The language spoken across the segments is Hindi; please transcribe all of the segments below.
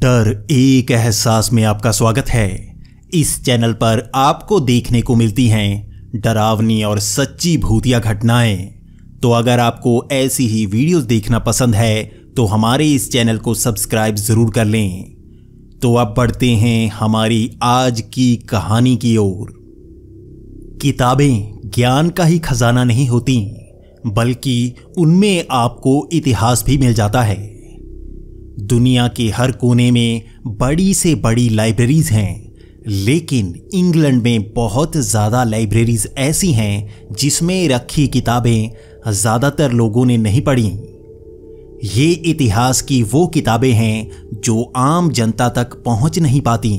डर एक एहसास में आपका स्वागत है इस चैनल पर आपको देखने को मिलती हैं डरावनी और सच्ची भूतिया घटनाएं तो अगर आपको ऐसी ही वीडियोस देखना पसंद है तो हमारे इस चैनल को सब्सक्राइब जरूर कर लें तो अब बढ़ते हैं हमारी आज की कहानी की ओर किताबें ज्ञान का ही खजाना नहीं होती बल्कि उनमें आपको इतिहास भी मिल जाता है दुनिया के हर कोने में बड़ी से बड़ी लाइब्रेरीज हैं लेकिन इंग्लैंड में बहुत ज़्यादा लाइब्रेरीज ऐसी हैं जिसमें रखी किताबें ज़्यादातर लोगों ने नहीं पढ़ी ये इतिहास की वो किताबें हैं जो आम जनता तक पहुंच नहीं पाती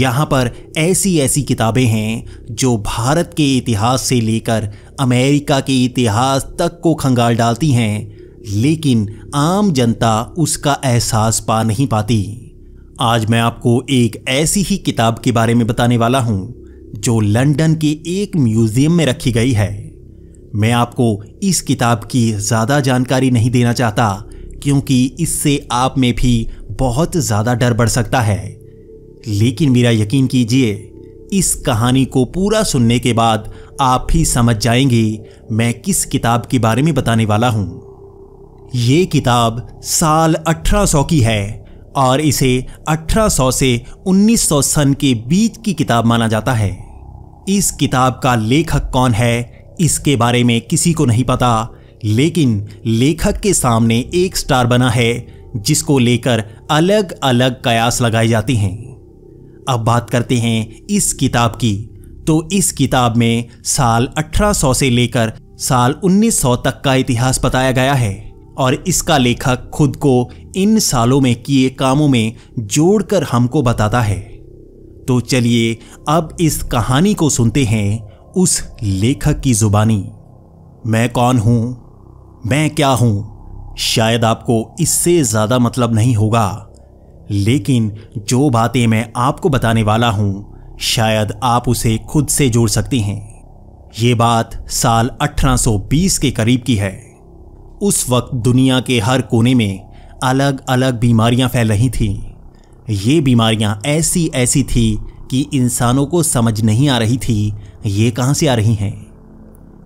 यहाँ पर ऐसी ऐसी किताबें हैं जो भारत के इतिहास से लेकर अमेरिका के इतिहास तक को खंगाल डालती हैं लेकिन आम जनता उसका एहसास पा नहीं पाती आज मैं आपको एक ऐसी ही किताब के बारे में बताने वाला हूं जो लंदन के एक म्यूजियम में रखी गई है मैं आपको इस किताब की ज़्यादा जानकारी नहीं देना चाहता क्योंकि इससे आप में भी बहुत ज़्यादा डर बढ़ सकता है लेकिन मेरा यकीन कीजिए इस कहानी को पूरा सुनने के बाद आप ही समझ जाएंगे मैं किस किताब के बारे में बताने वाला हूँ ये किताब साल 1800 की है और इसे 1800 से 1900 सन के बीच की किताब माना जाता है इस किताब का लेखक कौन है इसके बारे में किसी को नहीं पता लेकिन लेखक के सामने एक स्टार बना है जिसको लेकर अलग अलग कयास लगाई जाती हैं अब बात करते हैं इस किताब की तो इस किताब में साल 1800 से लेकर साल 1900 तक का इतिहास बताया गया है और इसका लेखक खुद को इन सालों में किए कामों में जोड़कर हमको बताता है तो चलिए अब इस कहानी को सुनते हैं उस लेखक की जुबानी मैं कौन हूं मैं क्या हूं शायद आपको इससे ज्यादा मतलब नहीं होगा लेकिन जो बातें मैं आपको बताने वाला हूं शायद आप उसे खुद से जोड़ सकती हैं ये बात साल 1820 के करीब की है उस वक्त दुनिया के हर कोने में अलग अलग बीमारियां फैल रही थीं ये बीमारियां ऐसी ऐसी थी कि इंसानों को समझ नहीं आ रही थी ये कहाँ से आ रही हैं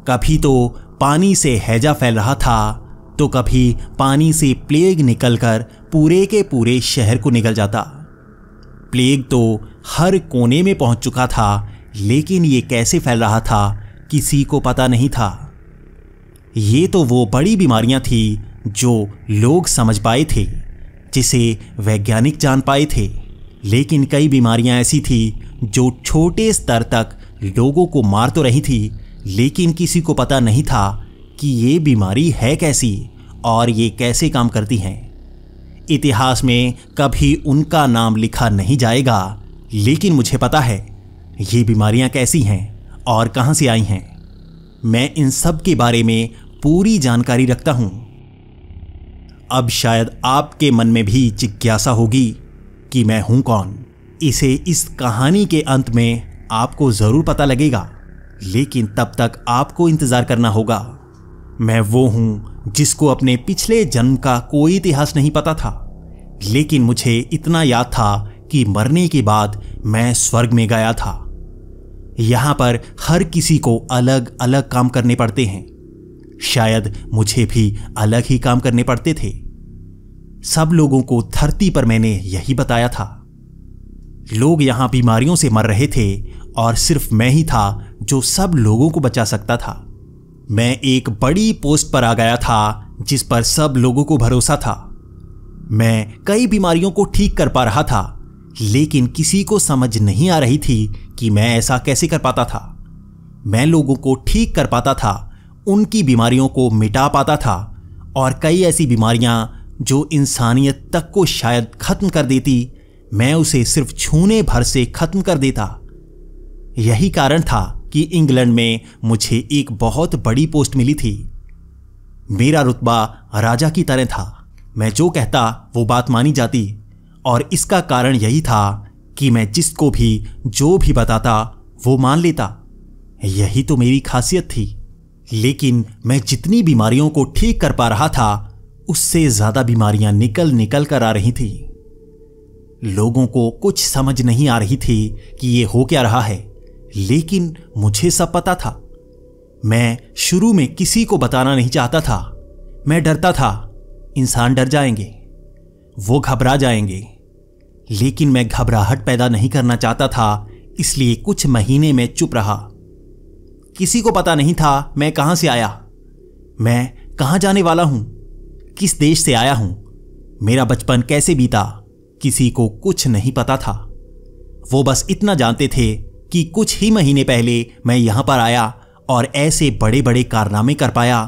कभी तो पानी से हैजा फैल रहा था तो कभी पानी से प्लेग निकलकर पूरे के पूरे शहर को निकल जाता प्लेग तो हर कोने में पहुंच चुका था लेकिन ये कैसे फैल रहा था किसी को पता नहीं था ये तो वो बड़ी बीमारियां थी जो लोग समझ पाए थे जिसे वैज्ञानिक जान पाए थे लेकिन कई बीमारियां ऐसी थी जो छोटे स्तर तक लोगों को मार तो रही थी लेकिन किसी को पता नहीं था कि ये बीमारी है कैसी और ये कैसे काम करती हैं इतिहास में कभी उनका नाम लिखा नहीं जाएगा लेकिन मुझे पता है ये बीमारियां कैसी हैं और कहाँ से आई हैं मैं इन सब के बारे में पूरी जानकारी रखता हूं अब शायद आपके मन में भी जिज्ञासा होगी कि मैं हूं कौन इसे इस कहानी के अंत में आपको जरूर पता लगेगा लेकिन तब तक आपको इंतजार करना होगा मैं वो हूं जिसको अपने पिछले जन्म का कोई इतिहास नहीं पता था लेकिन मुझे इतना याद था कि मरने के बाद मैं स्वर्ग में गया था यहां पर हर किसी को अलग अलग काम करने पड़ते हैं शायद मुझे भी अलग ही काम करने पड़ते थे सब लोगों को धरती पर मैंने यही बताया था लोग यहां बीमारियों से मर रहे थे और सिर्फ मैं ही था जो सब लोगों को बचा सकता था मैं एक बड़ी पोस्ट पर आ गया था जिस पर सब लोगों को भरोसा था मैं कई बीमारियों को ठीक कर पा रहा था लेकिन किसी को समझ नहीं आ रही थी कि मैं ऐसा कैसे कर पाता था मैं लोगों को ठीक कर पाता था उनकी बीमारियों को मिटा पाता था और कई ऐसी बीमारियां जो इंसानियत तक को शायद खत्म कर देती मैं उसे सिर्फ छूने भर से खत्म कर देता यही कारण था कि इंग्लैंड में मुझे एक बहुत बड़ी पोस्ट मिली थी मेरा रुतबा राजा की तरह था मैं जो कहता वो बात मानी जाती और इसका कारण यही था कि मैं जिसको भी जो भी बताता वो मान लेता यही तो मेरी खासियत थी लेकिन मैं जितनी बीमारियों को ठीक कर पा रहा था उससे ज्यादा बीमारियां निकल निकल कर आ रही थी लोगों को कुछ समझ नहीं आ रही थी कि ये हो क्या रहा है लेकिन मुझे सब पता था मैं शुरू में किसी को बताना नहीं चाहता था मैं डरता था इंसान डर जाएंगे वो घबरा जाएंगे लेकिन मैं घबराहट पैदा नहीं करना चाहता था इसलिए कुछ महीने में चुप रहा किसी को पता नहीं था मैं कहाँ से आया मैं कहाँ जाने वाला हूँ किस देश से आया हूँ मेरा बचपन कैसे बीता किसी को कुछ नहीं पता था वो बस इतना जानते थे कि कुछ ही महीने पहले मैं यहाँ पर आया और ऐसे बड़े बड़े कारनामे कर पाया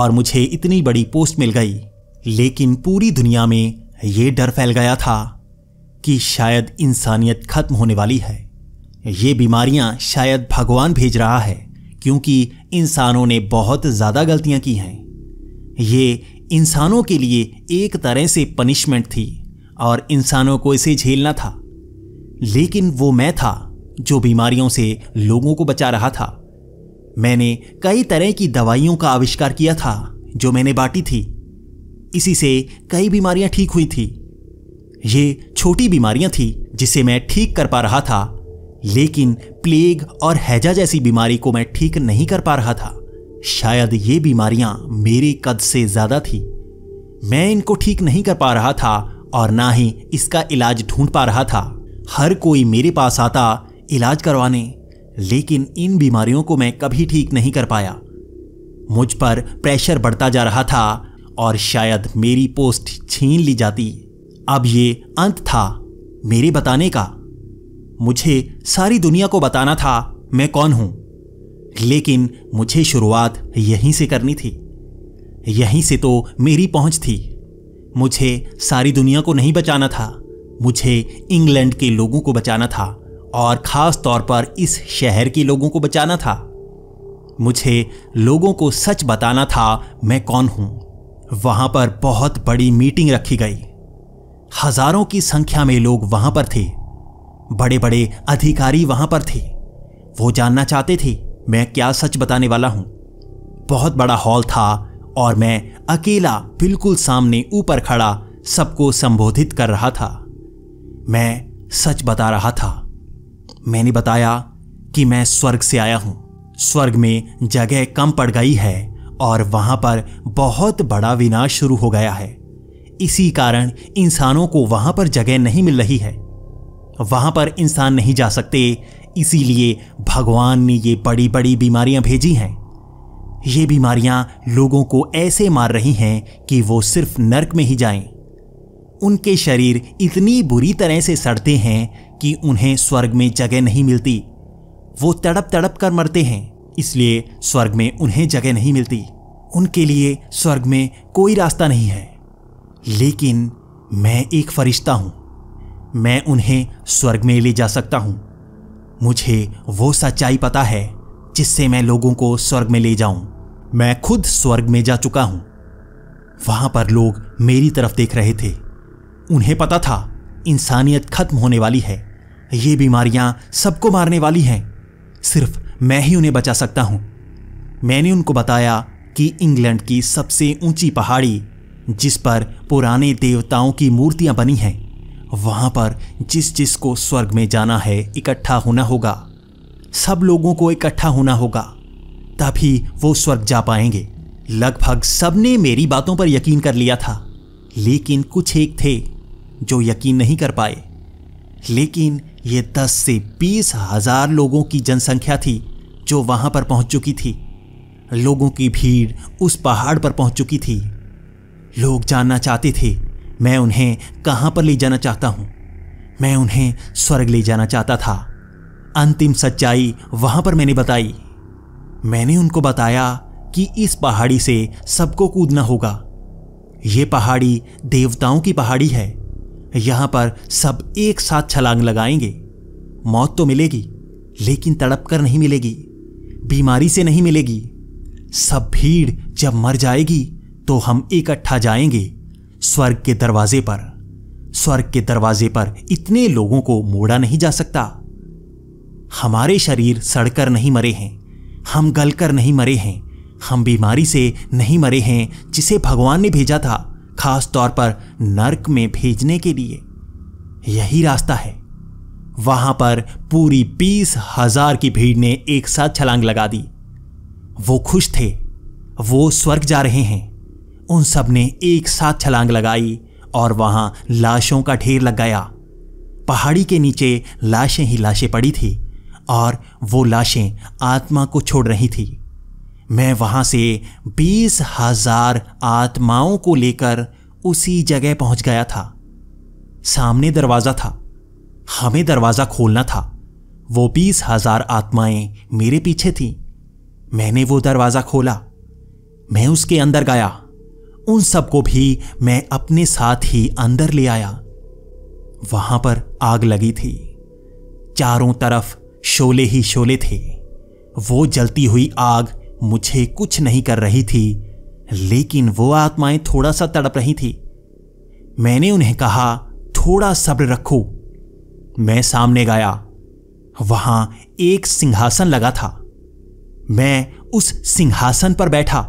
और मुझे इतनी बड़ी पोस्ट मिल गई लेकिन पूरी दुनिया में ये डर फैल गया था कि शायद इंसानियत खत्म होने वाली है ये बीमारियां शायद भगवान भेज रहा है क्योंकि इंसानों ने बहुत ज़्यादा गलतियां की हैं ये इंसानों के लिए एक तरह से पनिशमेंट थी और इंसानों को इसे झेलना था लेकिन वो मैं था जो बीमारियों से लोगों को बचा रहा था मैंने कई तरह की दवाइयों का आविष्कार किया था जो मैंने बांटी थी इसी से कई बीमारियां ठीक हुई थी ये छोटी बीमारियां थी जिसे मैं ठीक कर पा रहा था लेकिन प्लेग और हैजा जैसी बीमारी को मैं ठीक नहीं कर पा रहा था शायद ये बीमारियां मेरे कद से ज्यादा थी मैं इनको ठीक नहीं कर पा रहा था और ना ही इसका इलाज ढूंढ पा रहा था हर कोई मेरे पास आता इलाज करवाने लेकिन इन बीमारियों को मैं कभी ठीक नहीं कर पाया मुझ पर प्रेशर बढ़ता जा रहा था और शायद मेरी पोस्ट छीन ली जाती अब ये अंत था मेरे बताने का मुझे सारी दुनिया को बताना था मैं कौन हूं लेकिन मुझे शुरुआत यहीं से करनी थी यहीं से तो मेरी पहुंच थी मुझे सारी दुनिया को नहीं बचाना था मुझे इंग्लैंड के लोगों को बचाना था और ख़ास तौर पर इस शहर के लोगों को बचाना था मुझे लोगों को सच बताना था मैं कौन हूँ वहाँ पर बहुत बड़ी मीटिंग रखी गई हज़ारों की संख्या में लोग वहाँ पर थे बड़े बड़े अधिकारी वहां पर थे वो जानना चाहते थे मैं क्या सच बताने वाला हूं बहुत बड़ा हॉल था और मैं अकेला बिल्कुल सामने ऊपर खड़ा सबको संबोधित कर रहा था मैं सच बता रहा था मैंने बताया कि मैं स्वर्ग से आया हूं स्वर्ग में जगह कम पड़ गई है और वहां पर बहुत बड़ा विनाश शुरू हो गया है इसी कारण इंसानों को वहां पर जगह नहीं मिल रही है वहां पर इंसान नहीं जा सकते इसीलिए भगवान ने ये बड़ी बड़ी बीमारियां भेजी हैं ये बीमारियां लोगों को ऐसे मार रही हैं कि वो सिर्फ नरक में ही जाएं। उनके शरीर इतनी बुरी तरह से सड़ते हैं कि उन्हें स्वर्ग में जगह नहीं मिलती वो तड़प तड़प कर मरते हैं इसलिए स्वर्ग में उन्हें जगह नहीं मिलती उनके लिए स्वर्ग में कोई रास्ता नहीं है लेकिन मैं एक फरिश्ता हूँ मैं उन्हें स्वर्ग में ले जा सकता हूँ मुझे वो सच्चाई पता है जिससे मैं लोगों को स्वर्ग में ले जाऊं मैं खुद स्वर्ग में जा चुका हूं वहां पर लोग मेरी तरफ देख रहे थे उन्हें पता था इंसानियत खत्म होने वाली है ये बीमारियां सबको मारने वाली हैं सिर्फ मैं ही उन्हें बचा सकता हूं मैंने उनको बताया कि इंग्लैंड की सबसे ऊंची पहाड़ी जिस पर पुराने देवताओं की मूर्तियां बनी हैं वहां पर जिस जिस को स्वर्ग में जाना है इकट्ठा होना होगा सब लोगों को इकट्ठा होना होगा तभी वो स्वर्ग जा पाएंगे लगभग सबने मेरी बातों पर यकीन कर लिया था लेकिन कुछ एक थे जो यकीन नहीं कर पाए लेकिन ये दस से बीस हजार लोगों की जनसंख्या थी जो वहां पर पहुंच चुकी थी लोगों की भीड़ उस पहाड़ पर पहुंच चुकी थी लोग जानना चाहते थे मैं उन्हें कहाँ पर ले जाना चाहता हूँ मैं उन्हें स्वर्ग ले जाना चाहता था अंतिम सच्चाई वहाँ पर मैंने बताई मैंने उनको बताया कि इस पहाड़ी से सबको कूदना होगा ये पहाड़ी देवताओं की पहाड़ी है यहाँ पर सब एक साथ छलांग लगाएंगे मौत तो मिलेगी लेकिन तड़प कर नहीं मिलेगी बीमारी से नहीं मिलेगी सब भीड़ जब मर जाएगी तो हम इकट्ठा जाएंगे स्वर्ग के दरवाजे पर स्वर्ग के दरवाजे पर इतने लोगों को मोड़ा नहीं जा सकता हमारे शरीर सड़कर नहीं मरे हैं हम गलकर नहीं मरे हैं हम बीमारी से नहीं मरे हैं जिसे भगवान ने भेजा था खास तौर पर नरक में भेजने के लिए यही रास्ता है वहां पर पूरी बीस हजार की भीड़ ने एक साथ छलांग लगा दी वो खुश थे वो स्वर्ग जा रहे हैं उन सब ने एक साथ छलांग लगाई और वहाँ लाशों का ढेर लग गया पहाड़ी के नीचे लाशें ही लाशें पड़ी थी और वो लाशें आत्मा को छोड़ रही थी मैं वहां से बीस हजार आत्माओं को लेकर उसी जगह पहुँच गया था सामने दरवाज़ा था हमें दरवाज़ा खोलना था वो बीस हजार आत्माएं मेरे पीछे थीं मैंने वो दरवाज़ा खोला मैं उसके अंदर गया उन सबको भी मैं अपने साथ ही अंदर ले आया वहां पर आग लगी थी चारों तरफ शोले ही शोले थे वो जलती हुई आग मुझे कुछ नहीं कर रही थी लेकिन वो आत्माएं थोड़ा सा तड़प रही थी मैंने उन्हें कहा थोड़ा सब्र रखो मैं सामने गया वहां एक सिंहासन लगा था मैं उस सिंहासन पर बैठा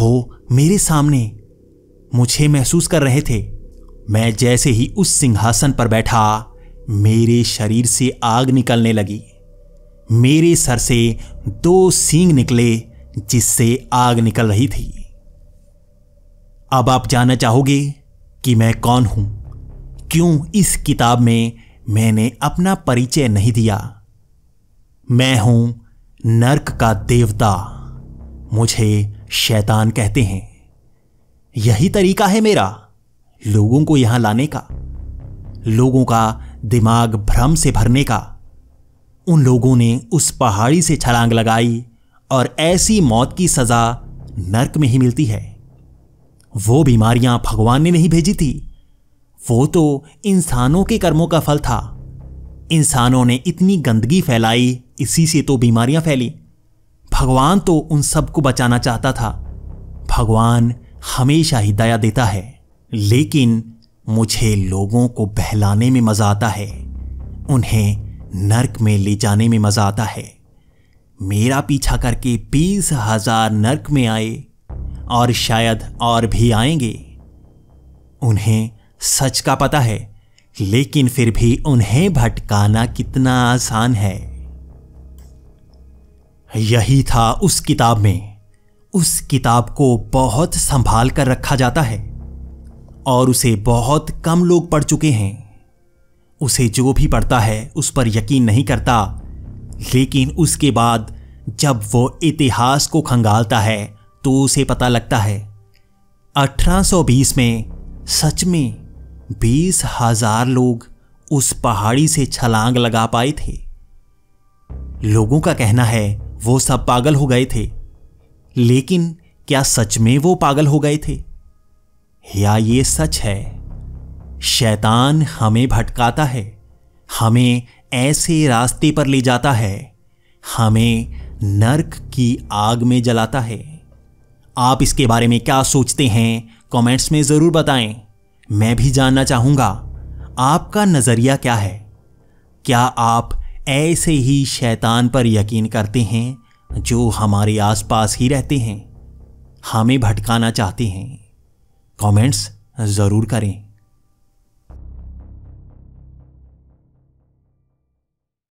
वो मेरे सामने मुझे महसूस कर रहे थे मैं जैसे ही उस सिंहासन पर बैठा मेरे शरीर से आग निकलने लगी मेरे सर से दो सींग निकले जिससे आग निकल रही थी अब आप जानना चाहोगे कि मैं कौन हूं क्यों इस किताब में मैंने अपना परिचय नहीं दिया मैं हूं नर्क का देवता मुझे शैतान कहते हैं यही तरीका है मेरा लोगों को यहां लाने का लोगों का दिमाग भ्रम से भरने का उन लोगों ने उस पहाड़ी से छलांग लगाई और ऐसी मौत की सजा नर्क में ही मिलती है वो बीमारियां भगवान ने नहीं भेजी थी वो तो इंसानों के कर्मों का फल था इंसानों ने इतनी गंदगी फैलाई इसी से तो बीमारियां फैली भगवान तो उन सबको बचाना चाहता था भगवान हमेशा ही दया देता है लेकिन मुझे लोगों को बहलाने में मजा आता है उन्हें नरक में ले जाने में मजा आता है मेरा पीछा करके बीस हजार नरक में आए और शायद और भी आएंगे उन्हें सच का पता है लेकिन फिर भी उन्हें भटकाना कितना आसान है यही था उस किताब में उस किताब को बहुत संभाल कर रखा जाता है और उसे बहुत कम लोग पढ़ चुके हैं उसे जो भी पढ़ता है उस पर यकीन नहीं करता लेकिन उसके बाद जब वो इतिहास को खंगालता है तो उसे पता लगता है 1820 में सच में बीस हजार लोग उस पहाड़ी से छलांग लगा पाए थे लोगों का कहना है वो सब पागल हो गए थे लेकिन क्या सच में वो पागल हो गए थे या ये सच है शैतान हमें भटकाता है हमें ऐसे रास्ते पर ले जाता है हमें नर्क की आग में जलाता है आप इसके बारे में क्या सोचते हैं कमेंट्स में ज़रूर बताएं मैं भी जानना चाहूंगा आपका नज़रिया क्या है क्या आप ऐसे ही शैतान पर यकीन करते हैं जो हमारे आसपास ही रहते हैं हमें भटकाना चाहते हैं कमेंट्स ज़रूर करें